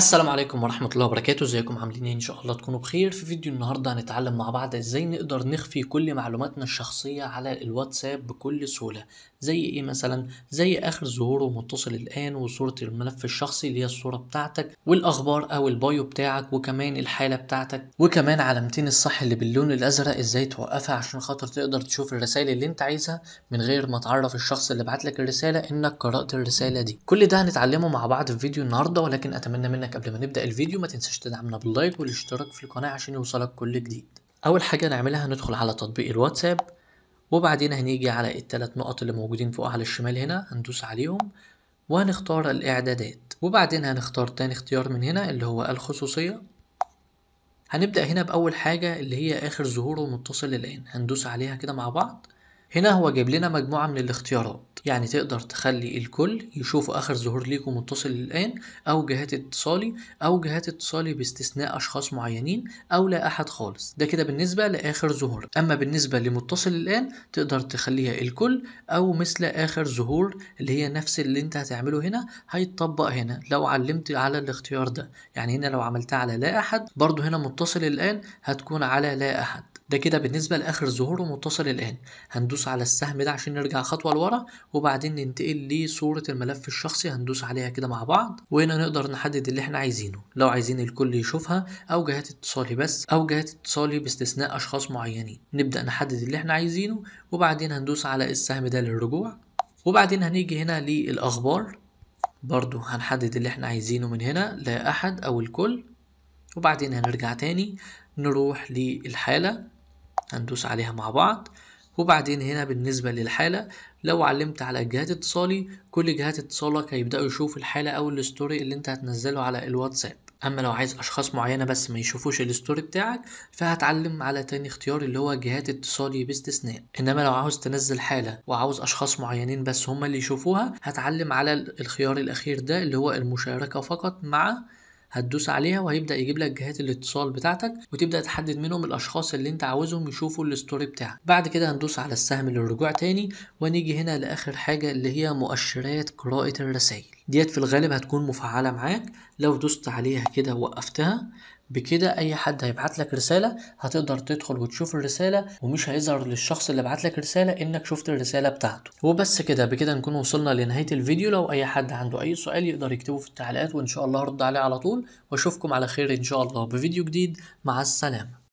السلام عليكم ورحمة الله وبركاته ازيكم عاملين ايه ان شاء الله تكونوا بخير في فيديو النهاردة هنتعلم مع بعض ازاي نقدر نخفي كل معلوماتنا الشخصية على الواتساب بكل سهولة زي ايه مثلا زي اخر ظهوره متصل الان وصورة الملف الشخصي اللي هي الصورة بتاعتك والاخبار او البايو بتاعك وكمان الحالة بتاعتك وكمان علامتين الصح اللي باللون الازرق ازاي توقفها عشان خاطر تقدر تشوف الرسائل اللي انت عايزها من غير ما تعرف الشخص اللي بعت لك الرسالة انك قرأت الرسالة دي كل ده هنتعلمه مع بعض في فيديو النهاردة ولكن اتمنى منك ولكنك قبل ما نبدأ الفيديو ما تنساش تدعمنا باللايك والاشتراك في القناة عشان يوصلك كل جديد أول حاجة هنعملها هندخل على تطبيق الواتساب وبعدين هنيجي على التلات نقط اللي موجودين فوق على الشمال هنا هندوس عليهم وهنختار الإعدادات وبعدين هنختار تاني اختيار من هنا اللي هو الخصوصية هنبدأ هنا بأول حاجة اللي هي آخر ظهور ومتصل الآن هندوس عليها كده مع بعض هنا هو جايب لنا مجموعة من الاختيارات يعني تقدر تخلي الكل يشوفوا آخر ظهور ليكم متصل الآن أو جهات اتصالي أو جهات اتصالي باستثناء أشخاص معينين أو لا أحد خالص ده كده بالنسبة لآخر ظهور أما بالنسبة لمتصل الآن تقدر تخليها الكل أو مثل آخر ظهور اللي هي نفس اللي أنت هتعمله هنا هيتطبق هنا لو علمت على الاختيار ده يعني هنا لو عملتها على لا أحد برضو هنا متصل الآن هتكون على لا أحد ده كده بالنسبة لآخر ظهور متصل الآن هندوس على السهم ده عشان نرجع خطوة لورا وبعدين ننتقل لصورة الملف الشخصي هندوس عليها كده مع بعض وهنا نقدر نحدد اللي احنا عايزينه لو عايزين الكل يشوفها أو جهات اتصالي بس أو جهات اتصالي باستثناء أشخاص معينين نبدأ نحدد اللي احنا عايزينه وبعدين هندوس على السهم ده للرجوع وبعدين هنيجي هنا للأخبار برضو هنحدد اللي احنا عايزينه من هنا لا أحد أو الكل وبعدين هنرجع تاني نروح للحالة هندوس عليها مع بعض وبعدين هنا بالنسبة للحالة لو علمت على جهات اتصالي كل جهات اتصالك هيبدأوا يشوفوا الحالة أو الستوري اللي انت هتنزله على الواتساب أما لو عايز أشخاص معينة بس ما يشوفوش الستوري بتاعك فهتعلم على تاني اختيار اللي هو جهات اتصالي باستثناء إنما لو عاوز تنزل حالة وعاوز أشخاص معينين بس هما اللي يشوفوها هتعلم على الخيار الأخير ده اللي هو المشاركة فقط مع هتدوس عليها وهيبدا يجيب لك جهات الاتصال بتاعتك وتبدا تحدد منهم الاشخاص اللي انت عاوزهم يشوفوا الستوري بتاعك بعد كده هندوس على السهم للرجوع تاني ونيجي هنا لاخر حاجه اللي هي مؤشرات قراءه الرسائل ديت في الغالب هتكون مفعلة معاك لو دوست عليها كده وقفتها بكده اي حد هيبعت لك رسالة هتقدر تدخل وتشوف الرسالة ومش هيظهر للشخص اللي بعت لك رسالة انك شفت الرسالة بتاعته وبس كده بكده نكون وصلنا لنهاية الفيديو لو اي حد عنده اي سؤال يقدر يكتبه في التعليقات وان شاء الله هرد عليه على طول واشوفكم على خير ان شاء الله بفيديو جديد مع السلامة